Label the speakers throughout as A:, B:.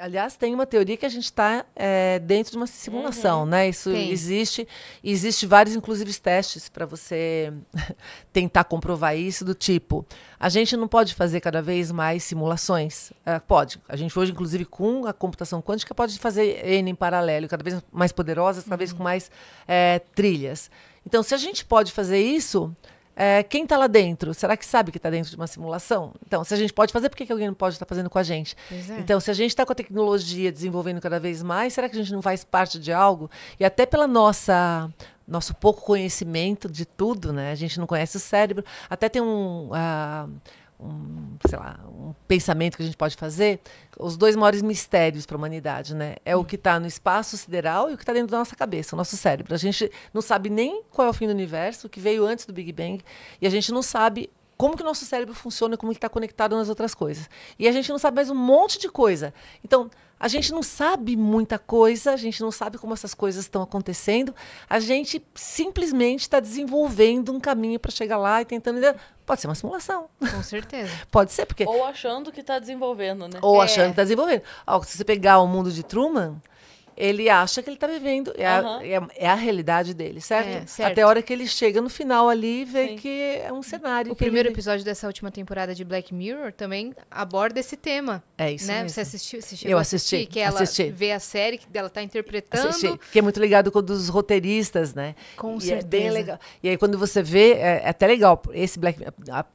A: Aliás, tem uma teoria que a gente está é, eh, dentro de uma simulação, uhum. né? Isso existe. Existe vários, inclusive, testes para você tentar comprovar isso do tipo. A gente não pode fazer cada vez mais simulações. É, pode. A gente hoje, inclusive, com a computação quântica, pode fazer N em paralelo, cada vez mais poderosas, cada uhum. vez com mais é, trilhas. Então, se a gente pode fazer isso, é, quem está lá dentro, será que sabe que está dentro de uma simulação? Então, se a gente pode fazer, por que, que alguém não pode estar tá fazendo com a gente? É. Então, se a gente está com a tecnologia desenvolvendo cada vez mais, será que a gente não faz parte de algo? E até pela nossa nosso pouco conhecimento de tudo, né? A gente não conhece o cérebro. Até tem um, uh, um, sei lá, um pensamento que a gente pode fazer, os dois maiores mistérios para a humanidade, né? É o que está no espaço sideral e o que está dentro da nossa cabeça, o nosso cérebro. A gente não sabe nem qual é o fim do universo, o que veio antes do Big Bang, e a gente não sabe como que o nosso cérebro funciona, como que está conectado nas outras coisas. E a gente não sabe mais um monte de coisa. Então, a gente não sabe muita coisa, a gente não sabe como essas coisas estão acontecendo, a gente simplesmente está desenvolvendo um caminho para chegar lá e tentando Pode ser uma simulação. Com certeza. Pode ser, porque. Ou achando que está desenvolvendo, né? Ou é. achando que está desenvolvendo. Ó, se você pegar o mundo de Truman, ele acha que ele está vivendo, é, uhum. a, é, é, a realidade dele, certo? É, certo? Até a hora que ele chega no final ali e vê Sim. que é um cenário. O primeiro ele... episódio dessa última temporada de Black Mirror também aborda esse tema. É isso né? Mesmo. Você assistiu? Você chegou Eu assisti, assistir, que ela assisti. vê a série que ela está interpretando. Assisti, que é muito ligado com dos roteiristas, né? Com e certeza. É bem legal. E aí quando você vê, é, é até legal esse Black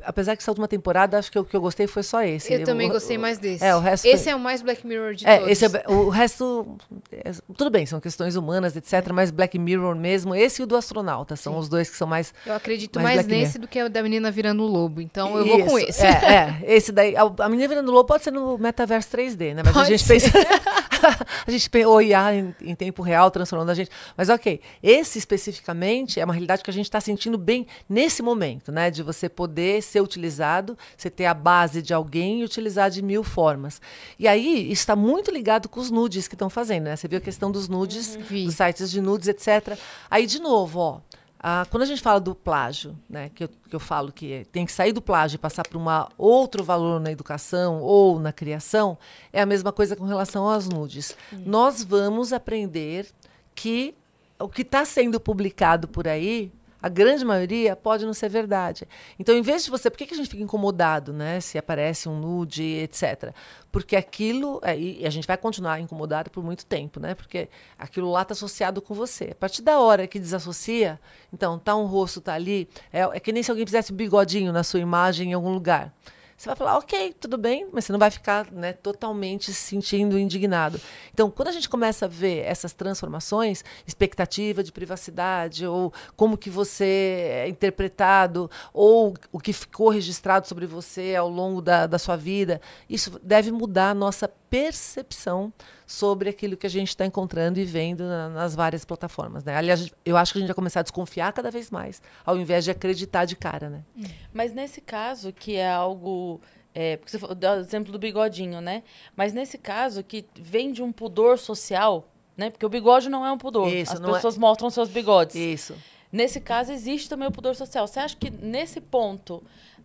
A: apesar que essa última temporada, acho que o que eu gostei foi só esse. Eu, eu também gostei mais desse. É, o resto Esse foi... é o mais Black Mirror de é, todos. Esse é, o resto é, tudo bem, são questões humanas, etc. Mas Black Mirror mesmo, esse e o do astronauta, são Sim. os dois que são mais. Eu acredito mais, mais nesse do que o da menina virando lobo. Então eu Isso, vou com esse. É, é, esse daí. A, a menina virando lobo pode ser no metaverso 3D, né? Mas pode a gente ser. pensa. a gente o IA em, em, tempo real transformando a gente. Mas ok, esse especificamente é uma realidade que a gente está sentindo bem nesse momento, né? De você poder ser utilizado, você ter a base de alguém e utilizar de mil formas. E aí está muito ligado com os nudes que estão fazendo, né? Você viu a questão dos nudes, uhum. dos sites de nudes, etc. Aí de novo, ó ah, quando a gente fala do plágio, né, que eu, que eu falo que tem que sair do plágio e passar para um outro valor na educação ou na criação, é a mesma coisa com relação às nudes. Nós vamos aprender que o que está sendo publicado por aí a grande maioria pode não ser verdade. Então, em vez de você. Por que, que a gente fica incomodado, né? Se aparece um nude, etc. Porque aquilo. É, e a gente vai continuar incomodado por muito tempo, né? Porque aquilo lá está associado com você. A partir da hora que desassocia, então, tá um rosto, tá ali. É, é que nem se alguém fizesse um bigodinho na sua imagem em algum lugar você vai falar, ok, tudo bem, mas você não vai ficar né, totalmente se sentindo indignado. Então, quando a gente começa a ver essas transformações, expectativa de privacidade, ou como que você é interpretado, ou o que ficou registrado sobre você ao longo da, da sua vida, isso deve mudar a nossa perspectiva percepção sobre aquilo que a gente está encontrando e vendo na, nas várias plataformas. Né? Aliás, eu acho que a gente vai começar a desconfiar cada vez mais, ao invés de acreditar de cara. Né? Hum. Mas nesse caso, que é algo. É, porque você deu o exemplo do bigodinho, né? Mas nesse caso, que vem de um pudor social, né? Porque o bigode não é um pudor. Isso, As é pessoas é... mostram seus bigodes. Isso. Nesse caso, existe também o pudor social. Você acha que nesse ponto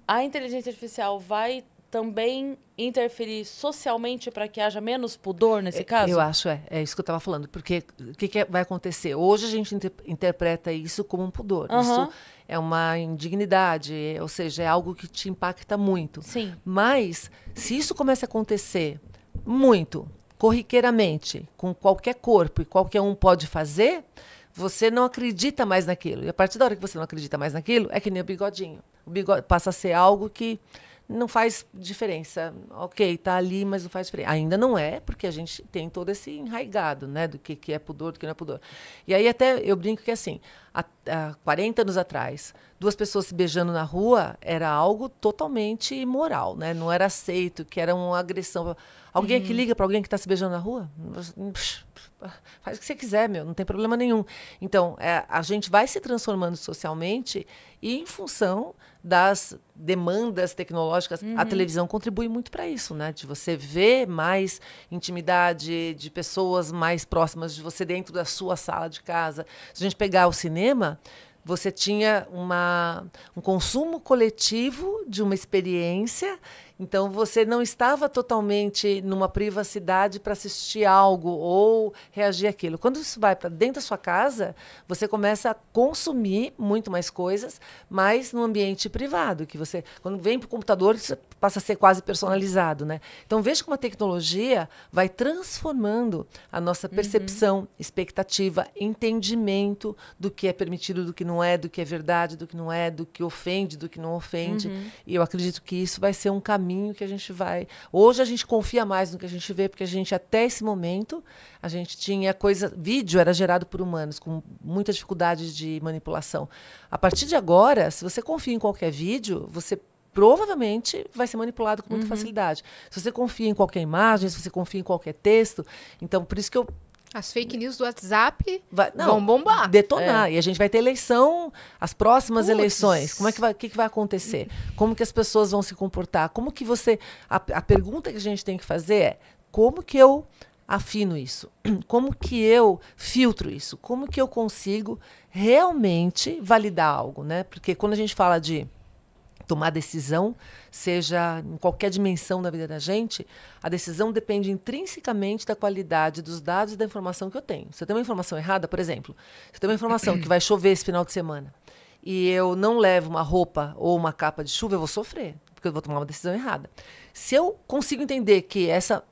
A: a inteligência artificial vai também interferir socialmente para que haja menos pudor nesse é, caso? Eu acho, é, é isso que eu estava falando. Porque o que, que, vai acontecer? Hoje a gente inter interpreta isso como um pudor. Uhum. Isso é uma indignidade, ou seja, é algo que te impacta muito. Sim. Mas, se isso começa a acontecer muito, corriqueiramente, com qualquer corpo e qualquer um pode fazer, você não acredita mais naquilo. E a partir da hora que você não acredita mais naquilo, é que nem o bigodinho. O bigode passa a ser algo que não faz diferença. Ok, tá ali, mas não faz diferença. Ainda não é, porque a gente tem todo esse enraigado, né? Do que, que é pudor, do que não é pudor. E aí até eu brinco que assim, há, há 40 anos atrás, duas pessoas se beijando na rua era algo totalmente imoral, né? Não era aceito, que era uma agressão. Alguém uhum. que liga para alguém que está se beijando na rua? Puxa faz o que você quiser, meu, não tem problema nenhum. Então, é, a gente vai se transformando socialmente e em função das demandas tecnológicas, uhum. a televisão contribui muito para isso, né? De você ver mais intimidade de pessoas mais próximas de você dentro da sua sala de casa. Se a gente pegar o cinema, você tinha uma, um consumo coletivo de uma experiência então você não estava totalmente numa privacidade para assistir algo ou reagir àquilo. Quando isso vai para dentro da sua casa, você começa a consumir muito mais coisas, mas no ambiente privado, que você quando vem para o computador isso passa a ser quase personalizado, né? Então veja como a tecnologia vai transformando a nossa uhum. percepção, uhum. expectativa, entendimento do que é permitido, do que não é, do que é verdade, do que não é, do que ofende, do que não ofende. Uhum. E eu acredito que isso vai ser um caminho caminho que a gente vai. Hoje a gente confia mais no que a gente vê, porque a gente até esse momento a gente tinha coisa, vídeo era gerado por humanos com muita dificuldade de manipulação. A partir de agora, se você confia em qualquer vídeo, você provavelmente vai ser manipulado com muita uhum. facilidade. Se você confia em qualquer imagem, se você confia em qualquer texto, então por isso que eu as fake news do WhatsApp vai, não, vão bombar. Detonar. É. E a gente vai ter eleição, as próximas Puts. eleições. Como é que vai, que, que vai acontecer? Como que as pessoas vão se comportar? Como que você. A, a pergunta que a gente tem que fazer é: como que eu afino isso? Como que eu filtro isso? Como que eu consigo realmente validar algo, né? Porque quando a gente fala de tomar decisão, seja em qualquer dimensão da vida da gente, a decisão depende intrinsecamente da qualidade dos dados e da informação que eu tenho. Se eu tenho uma informação errada, por exemplo, se eu tenho uma informação que vai chover esse final de semana e eu não levo uma roupa ou uma capa de chuva, eu vou sofrer porque eu vou tomar uma decisão errada. Se eu consigo entender que essa,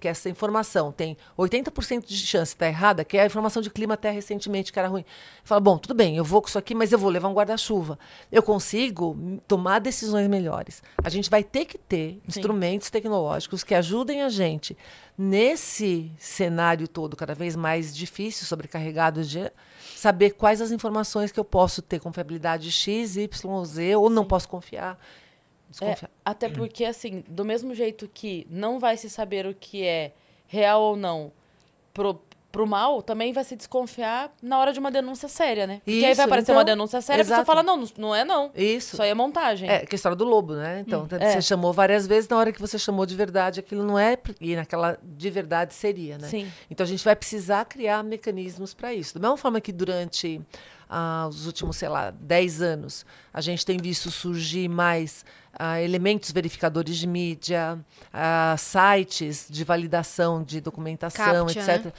A: que essa informação tem 80% de chance de estar tá errada, que é a informação de clima até recentemente que era ruim, eu falo, bom, tudo bem, eu vou com isso aqui, mas eu vou levar um guarda-chuva. Eu consigo tomar decisões melhores. A gente vai ter que ter Sim. instrumentos tecnológicos que ajudem a gente nesse cenário todo cada vez mais difícil, sobrecarregado de saber quais as informações que eu posso ter confiabilidade X, Y, Z, ou não posso confiar desconfiar. É, até uhum. porque, assim, do mesmo jeito que não vai se saber o que é real ou não pro, pro mal, também vai se desconfiar na hora de uma denúncia séria, né? Porque Isso, aí vai aparecer então, uma denúncia séria, e a pessoa fala, não, não é não. Isso. Isso aí é montagem. É, que é a história do lobo, né? Então, hum, é. você chamou várias vezes, na hora que você chamou de verdade, aquilo não é, e naquela de verdade seria, né? Sim. Então, a gente vai precisar criar mecanismos para isso. Da mesma forma que durante ah, os últimos, sei lá, 10 anos, a gente tem visto surgir mais ah, elementos verificadores de mídia, ah, sites de validação de documentação, Captcha, etc. Né?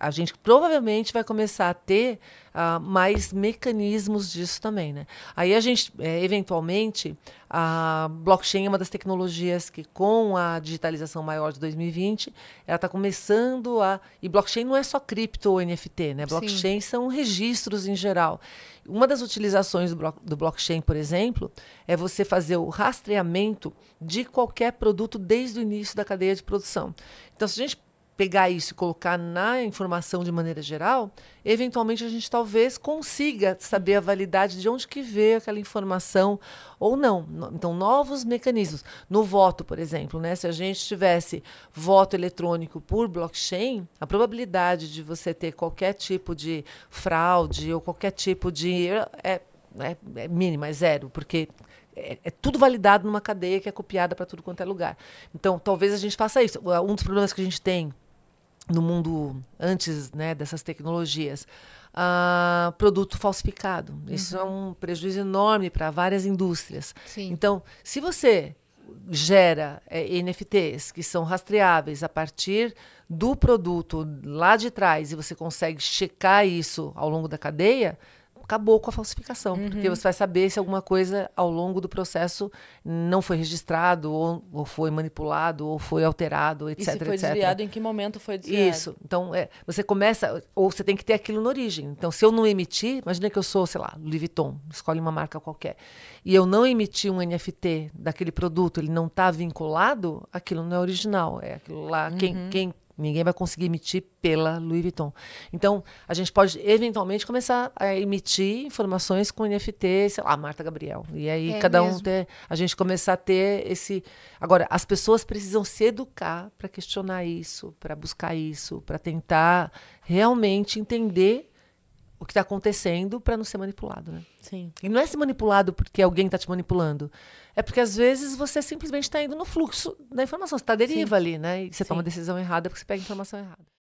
A: a gente provavelmente vai começar a ter uh, mais mecanismos disso também, né? Aí a gente, é, eventualmente, a blockchain é uma das tecnologias que, com a digitalização maior de 2020, ela está começando a... E blockchain não é só cripto ou NFT, né? Blockchain Sim. são registros em geral. Uma das utilizações do, blo do blockchain, por exemplo, é você fazer o rastreamento de qualquer produto desde o início da cadeia de produção. Então, se a gente pegar isso e colocar na informação de maneira geral, eventualmente a gente talvez consiga saber a validade de onde que veio aquela informação ou não. Então, novos mecanismos. No voto, por exemplo, né? se a gente tivesse voto eletrônico por blockchain, a probabilidade de você ter qualquer tipo de fraude ou qualquer tipo de. É, é, é mínima, é zero, porque é, é, tudo validado numa cadeia que é copiada para tudo quanto é lugar. Então, talvez a gente faça isso. Um dos problemas que a gente tem no mundo antes né, dessas tecnologias. Uh, produto falsificado. Uhum. Isso é uhum. um prejuízo enorme para várias indústrias. Sim. Então, se você gera é, NFTs que são rastreáveis a partir do produto lá de trás e você consegue checar isso ao longo da cadeia, acabou com a falsificação, uhum. porque você vai saber se alguma coisa ao longo do processo não foi registrado, ou, ou foi manipulado, ou foi alterado, etc. E se foi etc. desviado, em que momento foi desviado? Isso. Então, é, você começa, ou você tem que ter aquilo na origem. Então, se eu não emitir, imagina que eu sou, sei lá, Louis Vuitton, escolhe uma marca qualquer, e eu não emiti um NFT daquele produto, ele não está vinculado, aquilo não é original. É aquilo lá, uhum. quem, quem Ninguém vai conseguir emitir pela Louis Vuitton. Então, a gente pode eventualmente começar a emitir informações com NFT, sei lá, Marta Gabriel. E aí é cada mesmo. um ter, a gente começar a ter esse. Agora, as pessoas precisam se educar para questionar isso, para buscar isso, para tentar realmente entender o que está acontecendo para não ser manipulado, né? Sim. E não é ser manipulado porque alguém está te manipulando. É porque às vezes você simplesmente está indo no fluxo da informação, você está deriva Sim. ali, né? E você Sim. toma uma decisão errada porque você pega a informação errada.